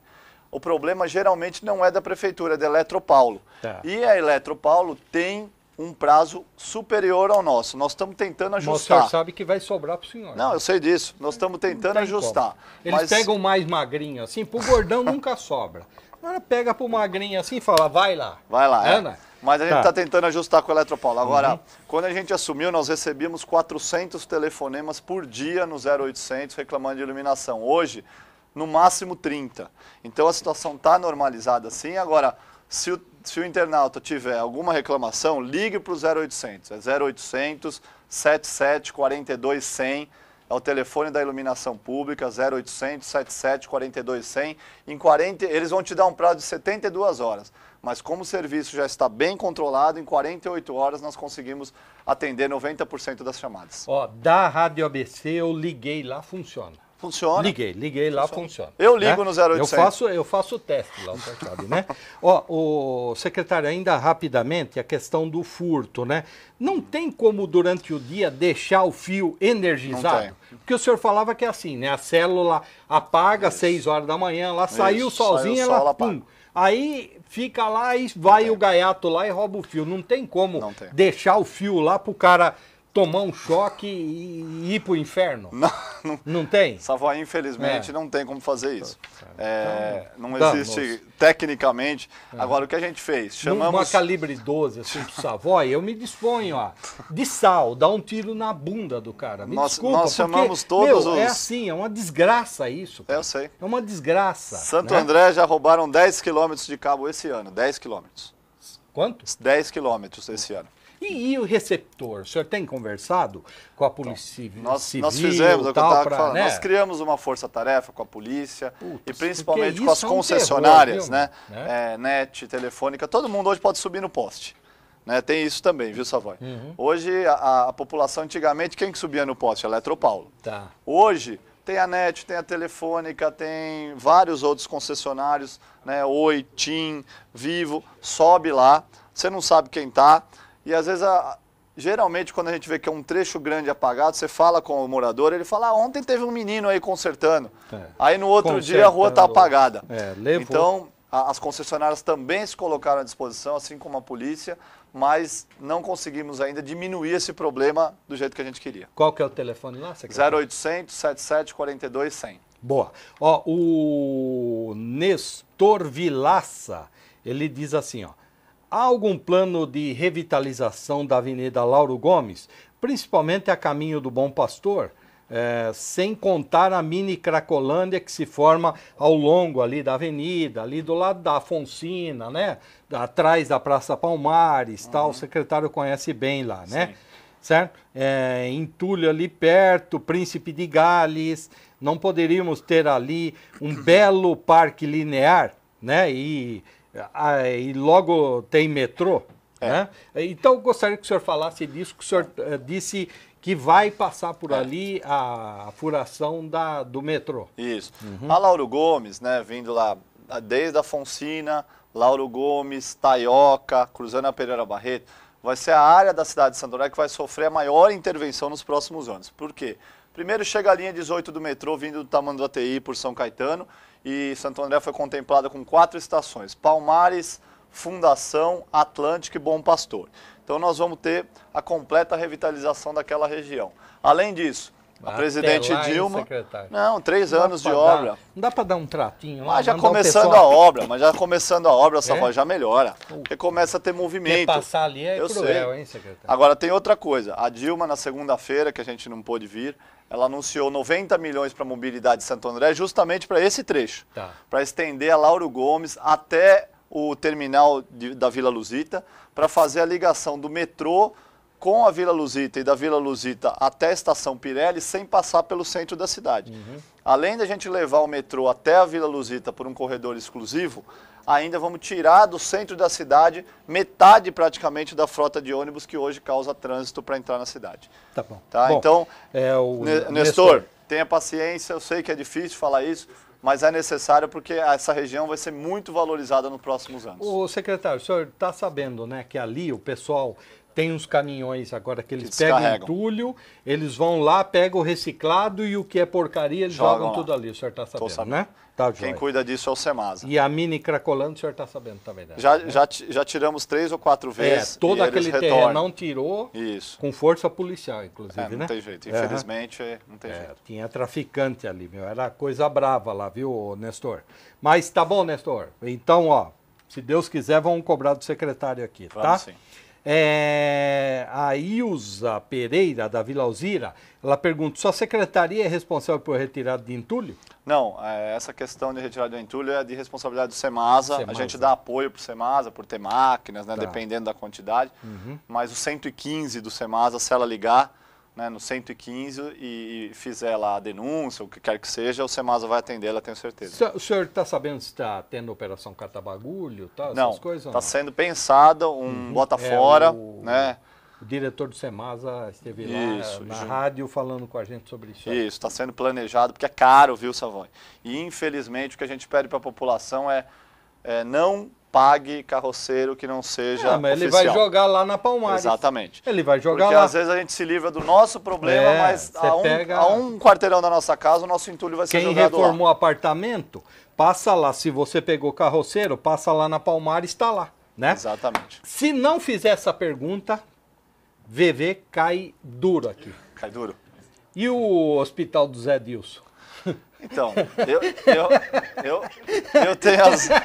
o problema geralmente não é da prefeitura, é da Eletropaulo. Tá. E a Eletropaulo tem um prazo superior ao nosso. Nós estamos tentando ajustar. Você o senhor sabe que vai sobrar para o senhor. Não, eu sei disso. Nós estamos tentando ajustar. Como. Eles mas... pegam mais magrinho assim, para o gordão nunca sobra. Agora pega para o magrinho assim e fala, vai lá. Vai lá, é. Ana. É. Mas a gente está tá tentando ajustar com o Eletropaula. Agora, uhum. quando a gente assumiu, nós recebíamos 400 telefonemas por dia no 0800 reclamando de iluminação. Hoje, no máximo 30. Então a situação está normalizada sim. Agora, se o, se o internauta tiver alguma reclamação, ligue para o 0800. É 0800 77 42 100. É o telefone da iluminação pública, 0800 77 42 100. Em 40, eles vão te dar um prazo de 72 horas. Mas como o serviço já está bem controlado, em 48 horas nós conseguimos atender 90% das chamadas. Ó, da Rádio ABC eu liguei lá, funciona. Funciona? Liguei, liguei lá, funciona. eu ligo né? no 0800. Eu faço, eu faço o teste lá, você sabe, né? Ó, o secretário, ainda rapidamente, a questão do furto, né? Não tem como durante o dia deixar o fio energizado? Porque o senhor falava que é assim, né? A célula apaga às 6 horas da manhã, ela Isso. saiu sozinha, saiu ela, ela pum. Aí fica lá e vai o gaiato lá e rouba o fio. Não tem como Não tem. deixar o fio lá pro cara tomar um choque e ir para o inferno? Não, não, não, tem? Savoy, infelizmente, é. não tem como fazer isso. Então, é, então, não, existe Damos. tecnicamente. É. Agora, o que a gente fez? Chamamos... Uma calibre 12, assim, pro Savoy, eu me disponho ó, de sal, dá um tiro na bunda do cara. Me nós, desculpa, nós chamamos porque, todos meu, é os... É assim, é uma desgraça isso. Cara. Eu sei. É uma desgraça. Santo né? André já roubaram 10 quilômetros de cabo esse ano, 10 quilômetros. Quanto? 10 quilômetros esse ano. E, e, o receptor? O senhor tem conversado com a polícia então, nós, civil? Nós fizemos, é eu tal, pra, falando, né? nós criamos uma força-tarefa com a polícia Putz, e principalmente com as concessionárias, é um terror, né? né? É, NET, telefônica, todo mundo hoje pode subir no poste. Né? Tem isso também, viu, Savoy? Uhum. Hoje, a, a, população, antigamente, quem que subia no poste? Eletropaulo. Tá. Hoje, tem a NET, tem a Telefônica, tem vários outros concessionários, né? Oi, TIM, Vivo, sobe lá, você não sabe quem tá. E às vezes, a, geralmente, quando a gente vê que é um trecho grande apagado, você fala com o morador, ele fala: ah, ontem teve um menino aí consertando. É. Aí no outro dia a rua está apagada. É, levou. Então, a, as concessionárias também se colocaram à disposição, assim como a polícia, mas não conseguimos ainda diminuir esse problema do jeito que a gente queria. Qual que é o telefone lá? 0800 7742 100. Boa. Ó, o Nestor Vilaça, ele diz assim, ó. Há algum plano de revitalização da Avenida Lauro Gomes, principalmente a caminho do Bom Pastor? É, sem contar a mini Cracolândia que se forma ao longo ali da avenida, ali do lado da Afonsina, né? Atrás da Praça Palmares, uhum. tal. O secretário conhece bem lá, né? Sim. Certo? É, entulho ali perto, Príncipe de Gales. Não poderíamos ter ali um belo parque linear, né? E ah, e logo tem metrô. É. Né? Então, gostaria que o senhor falasse disso, que o senhor eh, disse que vai passar por é. ali a furação da, do metrô. Isso. Uhum. A Lauro Gomes, né, vindo lá desde a Fonsina, Lauro Gomes, Taioca, cruzando a Pereira Barreto, vai ser a área da cidade de Santoré que vai sofrer a maior intervenção nos próximos anos. Por quê? Primeiro chega a linha 18 do metrô vindo do Tamanduateí por São Caetano e Santo André foi contemplada com quatro estações: Palmares, Fundação, Atlântico e Bom Pastor. Então nós vamos ter a completa revitalização daquela região. Além disso, a presidente Dilma. Não, três não anos de obra. não dá para dar um tratinho lá. Mas já começando a obra, mas já começando a obra, Safá, é? já melhora. Porque começa a ter movimento. Quer passar ali é Eu cruel, sei. hein, secretário? Agora, tem outra coisa. A Dilma, na segunda-feira, que a gente não pôde vir, ela anunciou 90 milhões para a mobilidade de Santo André, justamente para esse trecho. Tá. Para estender a Lauro Gomes até o terminal de, da Vila Luzita, para fazer a ligação do metrô com a Vila Luzita e da Vila Luzita até a Estação Pirelli sem passar pelo centro da cidade. Uhum. Além da gente levar o metrô até a Vila Luzita por um corredor exclusivo, ainda vamos tirar do centro da cidade metade praticamente da frota de ônibus que hoje causa trânsito para entrar na cidade. Tá bom. Tá? bom então, é o... Nestor, Nestor, tenha paciência, eu sei que é difícil falar isso, mas é necessário porque essa região vai ser muito valorizada nos próximos anos. O secretário, o senhor está sabendo né, que ali o pessoal tem uns caminhões agora que eles pegam pegam entulho, eles vão lá, pegam o reciclado e o que é porcaria eles jogam, jogam tudo ali, o senhor está sabendo, sabendo, né? Tá, Quem cuida disso é o Semasa. E a mini cracolando, o senhor está sabendo também. Né? Já, já, já tiramos três ou quatro é, vezes. É, todo aquele terreno não tirou Isso. com força policial, inclusive. É, não né? tem jeito, infelizmente uhum. não tem é, jeito. Tinha traficante ali, meu. Era coisa brava lá, viu, Nestor? Mas tá bom, Nestor. Então, ó, se Deus quiser, vamos cobrar do secretário aqui, vamos tá? Sim. É, a Ilza Pereira, da Vila Alzira, ela pergunta, sua secretaria é responsável por retirada de entulho? Não, é, essa questão de retirada do entulho é de responsabilidade do SEMASA. Semasa. A gente dá apoio para o SEMASA por ter máquinas, né, tá. dependendo da quantidade. Uhum. Mas o 115 do SEMASA, se ela ligar, né, no 115 e, e fizer lá a denúncia, o que quer que seja, o Semasa vai atender ela, tenho certeza. O senhor está sabendo se está tendo operação catabagulho, tá, tá, não, essas coisas? Tá está sendo pensada um uhum, bota é, fora, é o, né? O diretor do Semasa esteve isso, lá na junto. rádio falando com a gente sobre isso. É. Isso, está sendo planejado, porque é caro, viu, Savoy? E infelizmente o que a gente pede para a população é, é não pague carroceiro que não seja. É, mas oficial. ele vai jogar lá na Palmares. Exatamente. Ele vai jogar Porque lá. às vezes a gente se livra do nosso problema, é, mas a um, pega... a um, quarteirão da nossa casa o nosso entulho vai ser Quem jogado reformou lá. apartamento, passa lá. Se você pegou carroceiro, passa lá na Palmares, está lá. Né? Exatamente. Se não fizer essa pergunta, VV cai duro aqui. Cai duro. E o hospital do Zé Dilson? Então, eu, eu, eu, eu, tenho, as, eu,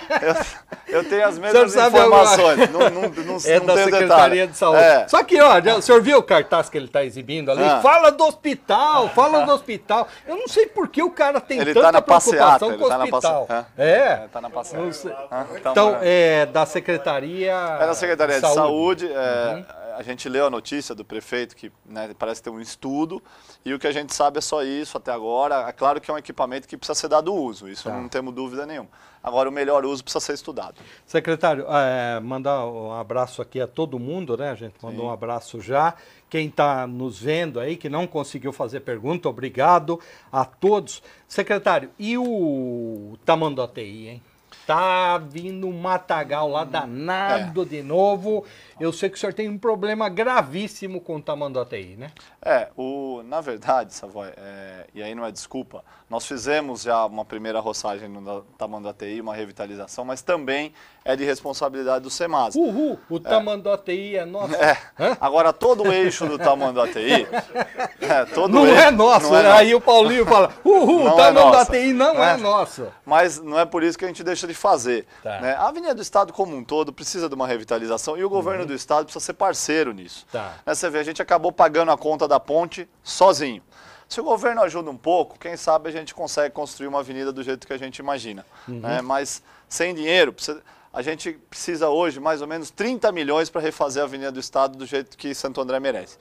eu tenho as mesmas informações. Não, não, não, é não da Secretaria detalhe. de Saúde. É. Só que, ó, o senhor viu o cartaz que ele está exibindo ali? Ah. Fala do hospital, fala ah. do hospital. Eu não sei por que o cara tem ele tá tanta tá na preocupação passeata, com o hospital. na é. é. Ele tá na passeata. Ah, então, então é. é da Secretaria... É da Secretaria de Saúde. De saúde é, uhum a gente leu a notícia do prefeito que né, parece ter um estudo e o que a gente sabe é só isso até agora. É claro que é um equipamento que precisa ser dado uso, isso tá. não temos dúvida nenhuma. Agora, o melhor uso precisa ser estudado. Secretário, ah, é, mandar um abraço aqui a todo mundo, né? A gente mandou Sim. um abraço já. Quem está nos vendo aí, que não conseguiu fazer pergunta, obrigado a todos. Secretário, e o Tamanduateí, hein? Tá vindo um matagal lá hum. danado é. de novo. Eu sei que o senhor tem um problema gravíssimo com o ATI, né? É, o, na verdade, Savoy, é, e aí não é desculpa, nós fizemos já uma primeira roçagem no ATI, uma revitalização, mas também é de responsabilidade do SEMAS. Uhul, o Tamanduateí é, é nosso. É. Agora, todo o eixo do Tamanduateí... é, todo não, eixo, é nosso. não é né? nosso. Aí o Paulinho fala, uhul, o Tamanduateí não, é não é, é, nosso. Mas não é por isso que a gente deixa de fazer. Tá. Né? A Avenida do Estado como um todo precisa de uma revitalização e o governo uhum. do Estado precisa ser parceiro nisso. Tá. Né, você vê, a gente acabou pagando a conta da ponte sozinho. Se o governo ajuda um pouco, quem sabe a gente consegue construir uma avenida do jeito que a gente imagina. Uhum. Né? Mas sem dinheiro, precisa a gente precisa hoje mais ou menos 30 milhões para refazer a Avenida do Estado do jeito que Santo André merece.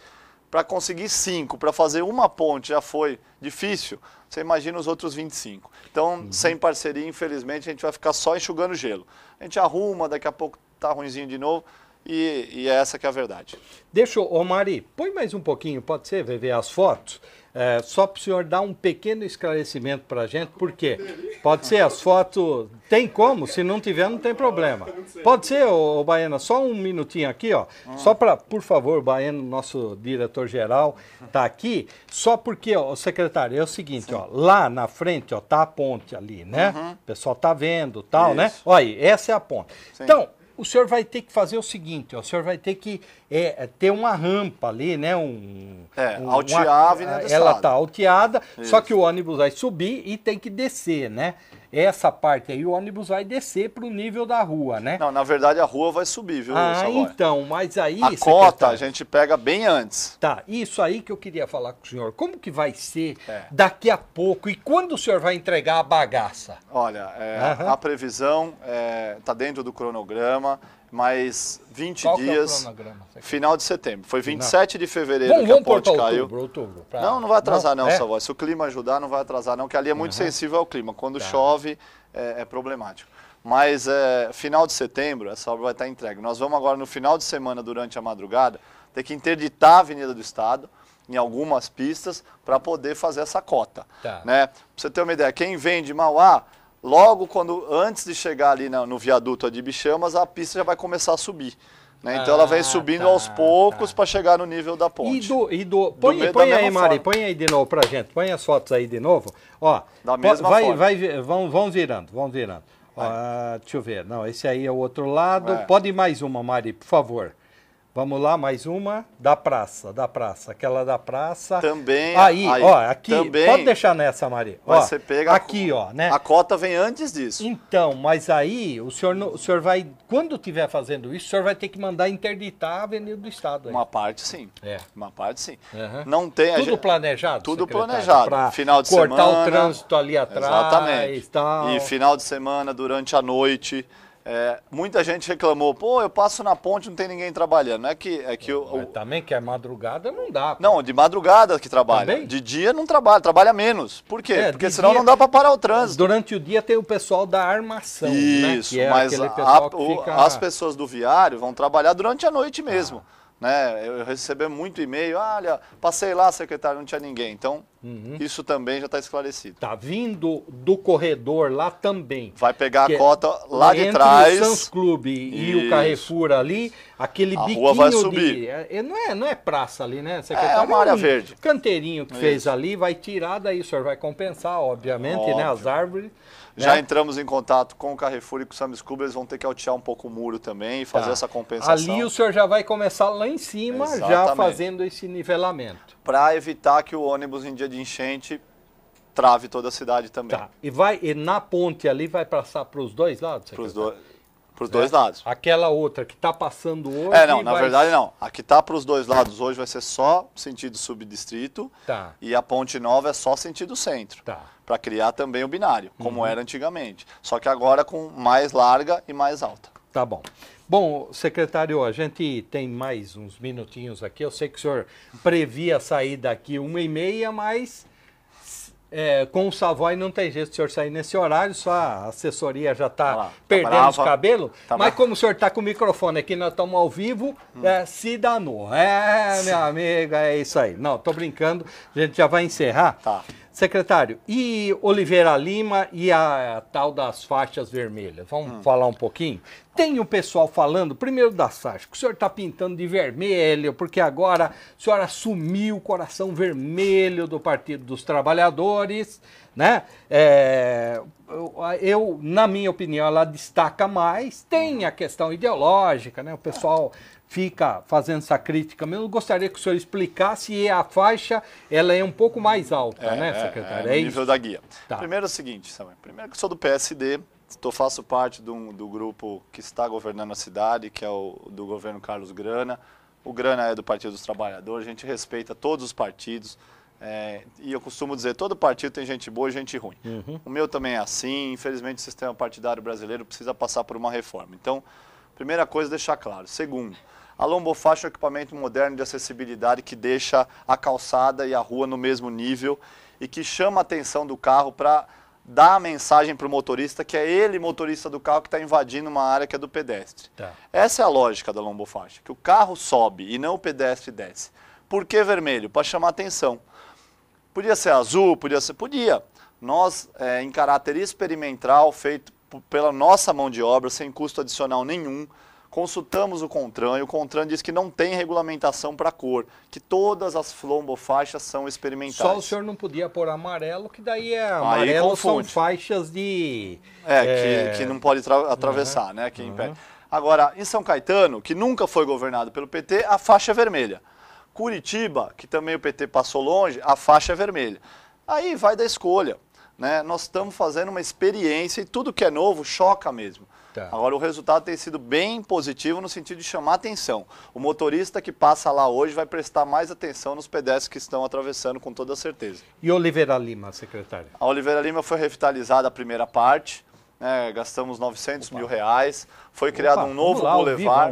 Para conseguir 5, para fazer uma ponte já foi difícil, você imagina os outros 25. Então, uhum. sem parceria, infelizmente, a gente vai ficar só enxugando gelo. A gente arruma, daqui a pouco está ruimzinho de novo. E, e é essa que é a verdade. Deixa, ô Mari, põe mais um pouquinho, pode ser, ver as fotos. É, só para o senhor dar um pequeno esclarecimento para a gente, porque pode ser as fotos. Tem como? Se não tiver, não tem problema. Pode ser, ô, ô Baiana, só um minutinho aqui, ó. Ah. Só para, por favor, Baiano, nosso diretor-geral, tá aqui. Só porque, ó, secretário, é o seguinte, Sim. ó. Lá na frente, ó, tá a ponte ali, né? Uhum. O pessoal tá vendo tal, né? Isso. né? Olha aí, essa é a ponte. Sim. Então, o senhor vai ter que fazer o seguinte, ó, o senhor vai ter que é, é ter uma rampa ali, né? Um, é, um, altear Ela está alteada, Isso. só que o ônibus vai subir e tem que descer, né? essa parte aí o ônibus vai descer para o nível da rua, né? Não, na verdade a rua vai subir, viu? Ah, então, mas aí... A cota a gente pega bem antes. Tá, isso aí que eu queria falar com o senhor. Como que vai ser é. daqui a pouco e quando o senhor vai entregar a bagaça? Olha, é, uhum. a previsão está é, tá dentro do cronograma, mais 20 Qual é dias. É final de setembro. Foi 27 não. de fevereiro vamos, que a ponte caiu. Outubro, pra... Não, não vai atrasar, não, não é? Se o clima ajudar, não vai atrasar, não, que ali é muito uhum. sensível ao clima. Quando tá. chove, é, é, problemático. Mas é, final de setembro, essa obra vai estar entregue. Nós vamos agora, no final de semana, durante a madrugada, ter que interditar a Avenida do Estado em algumas pistas para poder fazer essa cota. Tá. Né? você ter uma ideia, quem vem de Mauá logo quando antes de chegar ali no, no viaduto de Bichamas, a pista já vai começar a subir. Né? Então ah, ela vem ah, subindo tá, aos poucos tá. para chegar no nível da ponte. E do, e do, põe, do põe aí, Mari, forma. põe aí de novo pra gente. Põe as fotos aí de novo. Ó, da mesma vai, forma. vai, vão, vão virando, vão virando. Ó, deixa eu ver. Não, esse aí é o outro lado. É. Pode mais uma, Mari, por favor. Vamos lá, mais uma da praça, da praça, aquela da praça. Também. Aí, aí ó, aqui, também, pode deixar nessa, Maria. Ó, você pega aqui, a, ó, né? A cota vem antes disso. Então, mas aí o senhor, o senhor vai, quando estiver fazendo isso, o senhor vai ter que mandar interditar a Avenida do Estado. Aí. Uma parte sim. É. Uma parte sim. Uhum. Não tem. Tudo planejado. Tudo planejado. Pra final de cortar semana. Cortar o trânsito ali atrás. Exatamente. Tal. E final de semana, durante a noite. É, muita gente reclamou, pô, eu passo na ponte não tem ninguém trabalhando. Não é que, é que o, o... Também que é madrugada não dá. Pô. Não, de madrugada que trabalha. Também? De dia não trabalha, trabalha menos. Por quê? É, Porque senão dia, não dá para parar o trânsito. Durante o dia tem o pessoal da armação. Né, Isso, né? é mas a, fica... as pessoas do viário vão trabalhar durante a noite mesmo. Ah. Né? Eu recebi muito e-mail, ah, olha, passei lá, secretário, não tinha ninguém. Então, uhum. isso também já está esclarecido. Tá vindo do corredor lá também. Vai pegar a é cota é, lá de trás. O Santos Clube e o Carrefour ali, aquele a biquinho rua vai subir. De, é, não, é, não é praça ali, né, secretário? É, é uma área é um verde. Canteirinho que isso. fez ali, vai tirar daí, o senhor vai compensar, obviamente, né, Óbvio. né? As árvores. Já né? entramos em contato com o Carrefour e com o Sam's Club, eles vão ter que altear um pouco o muro também e fazer tá. essa compensação. Ali o senhor já vai começar lá em cima, Exatamente. já fazendo esse nivelamento. Para evitar que o ônibus em dia de enchente trave toda a cidade também. Tá. E vai e na ponte ali vai passar para os dois lados? Para os dois. Para os dois lados. Aquela outra que está passando hoje. É, não, na vai... verdade não. A que está para os dois lados hoje vai ser só sentido subdistrito. Tá. E a ponte nova é só sentido centro. Tá para criar também o binário, como uhum. era antigamente. Só que agora com mais larga e mais alta. Tá bom. Bom, secretário, a gente tem mais uns minutinhos aqui. Eu sei que o senhor previa sair daqui uma e meia, mas é, com o Savoy não tem jeito o senhor sair nesse horário, sua assessoria já está tá, tá perdendo tá brava, os cabelos. Tá mas como o senhor está com o microfone aqui, nós estamos ao vivo, hum. é, se danou. É, Sim. meu amigo, é isso aí. Não, estou brincando, a gente já vai encerrar. Tá. Secretário, e Oliveira Lima e a, a tal das faixas vermelhas? Vamos hum. falar um pouquinho? Tem o pessoal falando, primeiro da Sasha, que o senhor está pintando de vermelho, porque agora o senhor assumiu o coração vermelho do Partido dos Trabalhadores, né? É, eu, na minha opinião, ela destaca mais. Tem uhum. a questão ideológica, né? O pessoal fica fazendo essa crítica, mas eu gostaria que o senhor explicasse e a faixa ela é um pouco mais alta, é, né, é, secretário? É, é, é nível da guia. Tá. Primeiro é o seguinte, Samuel. Primeiro que sou do PSD, estou, faço parte do do grupo que está governando a cidade, que é o do governo Carlos Grana. O Grana é do Partido dos Trabalhadores, a gente respeita todos os partidos. É, e eu costumo dizer, todo partido tem gente boa e gente ruim. Uhum. O meu também é assim, infelizmente o sistema partidário brasileiro precisa passar por uma reforma. Então, primeira coisa, deixar claro. Segundo, a lombofaixa é um equipamento moderno de acessibilidade que deixa a calçada e a rua no mesmo nível e que chama a atenção do carro para dar a mensagem para o motorista que é ele, motorista do carro, que está invadindo uma área que é do pedestre. Tá. Essa é a lógica da lombofaixa, que o carro sobe e não o pedestre desce. Por que vermelho? Para chamar atenção. Podia ser azul, podia ser... Podia. Nós, é, em caráter experimental, feito pela nossa mão de obra, sem custo adicional nenhum, Consultamos o CONTRAN e o CONTRAN diz que não tem regulamentação para cor, que todas as flombofaixas são experimentais. Só o senhor não podia pôr amarelo, que daí é amarelo são faixas de... É, é... Que, que, não pode atravessar, uhum. né, que uhum. impede. Uhum. Agora, em São Caetano, que nunca foi governado pelo PT, a faixa é vermelha. Curitiba, que também o PT passou longe, a faixa é vermelha. Aí vai da escolha. Né? Nós estamos fazendo uma experiência e tudo que é novo choca mesmo. Tá. Agora, o resultado tem sido bem positivo no sentido de chamar atenção. O motorista que passa lá hoje vai prestar mais atenção nos pedestres que estão atravessando, com toda certeza. E Oliveira Lima, secretário? A Oliveira Lima foi revitalizada a primeira parte, né, gastamos 900 Opa. mil reais. Foi Opa, criado um novo bulevar.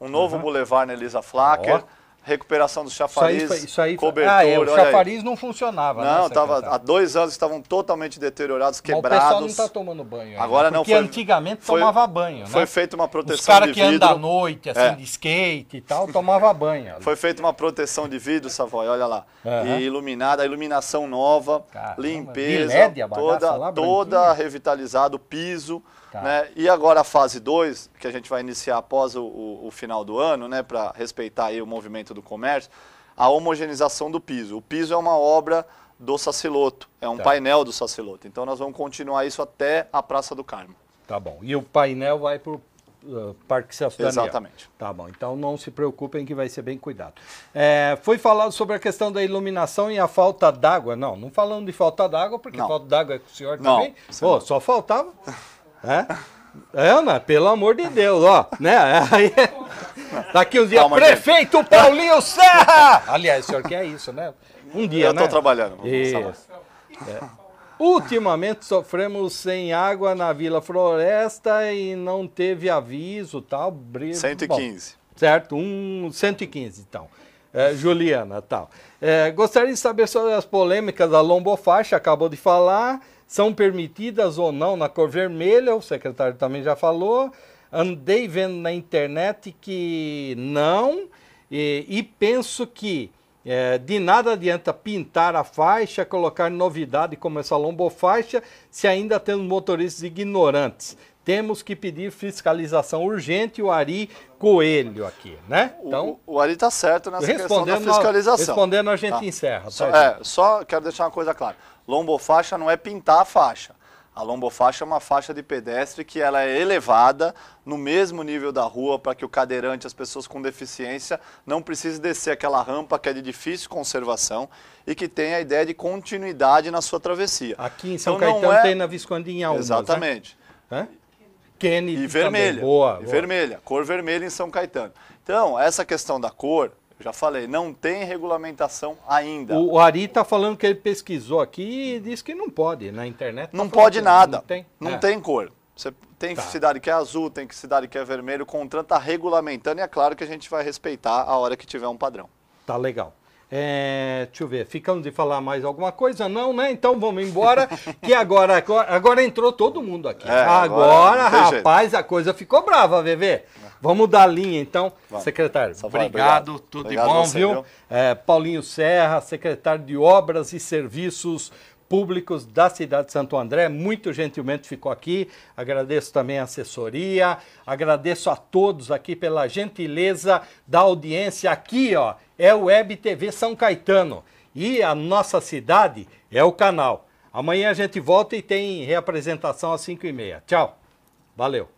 um novo uhum. bulevar na Elisa Flacker. Oh recuperação do chafariz, isso aí, isso aí, cobertura. Ah, é, o chafariz não funcionava. Né, não, né, tava, há dois anos estavam totalmente deteriorados, quebrados. Mas o pessoal não está tomando banho. Agora né? porque não foi, antigamente foi, tomava banho. Né? Foi feita uma proteção cara de vidro. Os caras que andam à noite, assim, é. de skate e tal, tomava banho. Foi feita uma proteção de vidro, Savoy, olha lá. Uhum. E iluminada, iluminação nova, Caramba. limpeza, LED, a bagaça, toda, toda revitalizada, o piso. Tá. Né? E agora a fase 2, que a gente vai iniciar após o, o, o final do ano, né, para respeitar aí o movimento do comércio, a homogeneização do piso. O piso é uma obra do Saciloto, é um tá. painel do Saciloto. Então nós vamos continuar isso até a Praça do Carmo. Tá bom. E o painel vai para o uh, Parque Celso Exatamente. Tá bom. Então não se preocupem que vai ser bem cuidado. É, foi falado sobre a questão da iluminação e a falta d'água. Não, não falando de falta d'água, porque não. falta d'água é com o senhor não, também. Pô, oh, só faltava. É? Ana, pelo amor de Deus, ó, né? Aí, daqui tá um dia, Calma, prefeito gente. Paulinho Serra! Aliás, o senhor quer é isso, né? Um dia, Eu né? Eu tô trabalhando. Isso. É. Ultimamente sofremos sem água na Vila Floresta e não teve aviso, tal, brilho. 115. Bom, certo, um 115, então. É, Juliana, tal. É, gostaria de saber sobre as polêmicas da lombofaixa, acabou de falar são permitidas ou não na cor vermelha, o secretário também já falou. Andei vendo na internet que não, e, e penso que é, de nada adianta pintar a faixa, colocar novidade como essa lombofaixa, se ainda temos motoristas ignorantes temos que pedir fiscalização urgente o Ari Coelho aqui, né? Então, o, o Ari tá certo nessa questão da fiscalização. A, respondendo, a gente tá. encerra. Só, é. é, só quero deixar uma coisa clara. Lombofaixa não é pintar a faixa. A lombofaixa é uma faixa de pedestre que ela é elevada no mesmo nível da rua para que o cadeirante, as pessoas com deficiência, não precise descer aquela rampa que é de difícil conservação e que tem a ideia de continuidade na sua travessia. Aqui em São então, Caetano é... tem na Viscondinha Almas, né? Exatamente. Né? Kennedy e vermelha. Também. Boa, e vermelha, cor vermelha em São Caetano. Então, essa questão da cor, já falei, não tem regulamentação ainda. O Ari está falando que ele pesquisou aqui e disse que não pode na internet. Tá não pode nada. Não, tem, não é. tem cor. Você tem tá. cidade que é azul, tem cidade que é vermelho, o contrato está regulamentando e é claro que a gente vai respeitar a hora que tiver um padrão. Tá legal. É, deixa eu ver, ficamos de falar mais alguma coisa? Não, né? Então vamos embora, que agora, agora entrou todo mundo aqui. É, agora, agora rapaz, jeito. a coisa ficou brava, VV. Vamos dar linha, então. Vai. Secretário, obrigado, obrigado, tudo obrigado de bom, você, viu? viu? É, Paulinho Serra, secretário de Obras e Serviços públicos da cidade de Santo André, muito gentilmente ficou aqui. Agradeço também a assessoria, agradeço a todos aqui pela gentileza da audiência. Aqui, ó, é o Web TV São Caetano e a nossa cidade é o canal. Amanhã a gente volta e tem reapresentação às 5h30. Tchau. Valeu.